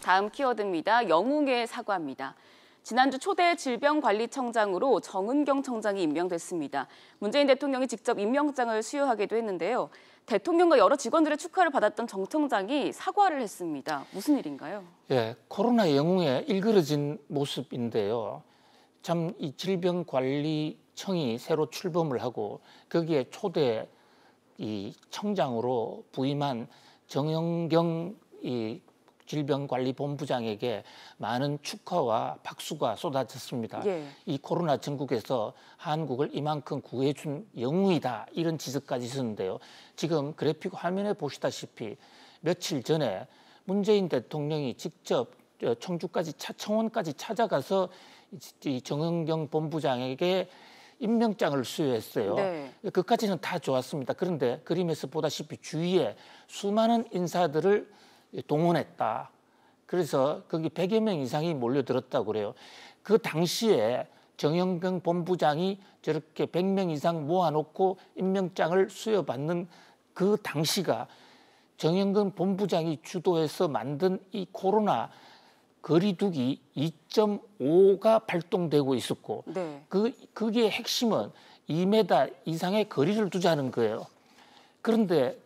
다음 키워드입니다. 영웅의 사과입니다. 지난주 초대 질병관리청장으로 정은경 청장이 임명됐습니다. 문재인 대통령이 직접 임명장을 수여하기도 했는데요. 대통령과 여러 직원들의 축하를 받았던 정 청장이 사과를 했습니다. 무슨 일인가요? 예, 코로나 영웅에 일그러진 모습인데요. 참 이 질병관리청이 새로 출범을 하고 거기에 초대 이 청장으로 부임한 정영경 이 질병관리본부장에게 많은 축하와 박수가 쏟아졌습니다. 예. 이 코로나 전국에서 한국을 이만큼 구해준 영웅이다 이런 지적까지 있었는데요. 지금 그래픽 화면에 보시다시피 며칠 전에 문재인 대통령이 직접 어, 청주까지 차, 청원까지 찾아가서 이 정은경 본부장에게 임명장을 수여했어요. 네. 그까지는 다 좋았습니다. 그런데 그림에서 보다시피 주위에 수많은 인사들을 예, 동원했다. 그래서 거기 100여 명 이상이 몰려들었다고 그래요. 그 당시에 정영경 본부장이 저렇게 100명 이상 모아놓고 임명장을 수여받는 그 당시가 정영근 본부장이 주도해서 만든 이 코로나 거리두기 2.5가 발동되고 있었고 네. 그 그게 핵심은 2m 이상의 거리를 두자는 거예요. 그런데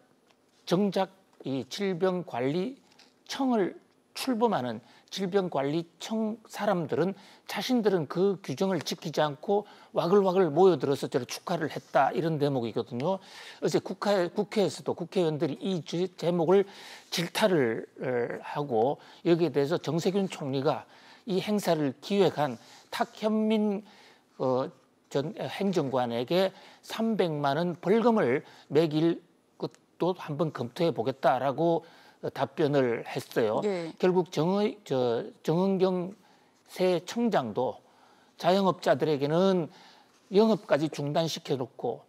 정작 이 질병관리청을 출범하는 질병관리청 사람들은 자신들은 그 규정을 지키지 않고 와글와글 모여들어서 저를 축하를 했다 이런 대목이거든요. 어제 국회, 국회에서도 국회의원들이 이 제목을 질타를 어, 하고 여기에 대해서 정세균 총리가 이 행사를 기획한 탁현민 어, 전 행정관에게 300만 원 벌금을 매길 또 한 번 검토해 보겠다라고 답변을 했어요. 네. 결국 정의, 저, 정은경 새 청장도 자영업자들에게는 영업까지 중단시켜 놓고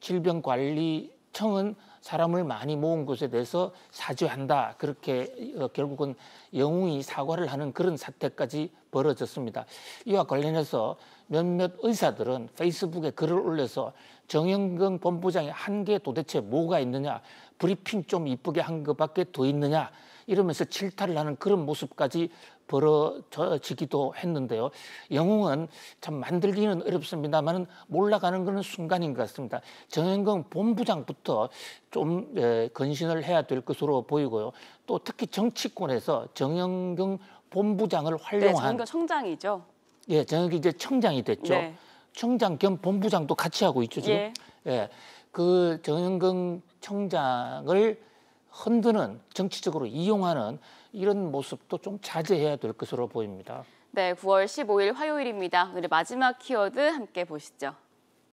질병관리청은 사람을 많이 모은 곳에 대해서 사죄한다. 그렇게 어, 결국은 영웅이 사과를 하는 그런 사태까지 벌어졌습니다. 이와 관련해서 몇몇 의사들은 페이스북에 글을 올려서 정영근 본부장이 한 게 도대체 뭐가 있느냐, 브리핑 좀 이쁘게 한 것밖에 더 있느냐, 이러면서 질타를 하는 그런 모습까지 벌어지기도 했는데요. 영웅은 참 만들기는 어렵습니다만 몰라가는 그런 순간인 것 같습니다. 정현경 본부장부터 좀근신을 예, 해야 될 것으로 보이고요. 또 특히 정치권에서 정현경 본부장을 네, 활용한 네, 정현경 청장이죠. 예, 정현경 이제 청장이 됐죠. 네. 청장 겸 본부장도 같이 하고 있죠 지금. 예. 예. 그 정현경 청장을 흔드는 정치적으로 이용하는 이런 모습도 좀 자제해야 될 것으로 보입니다. 네, 9월 15일 화요일입니다. 오늘 마지막 키워드 함께 보시죠.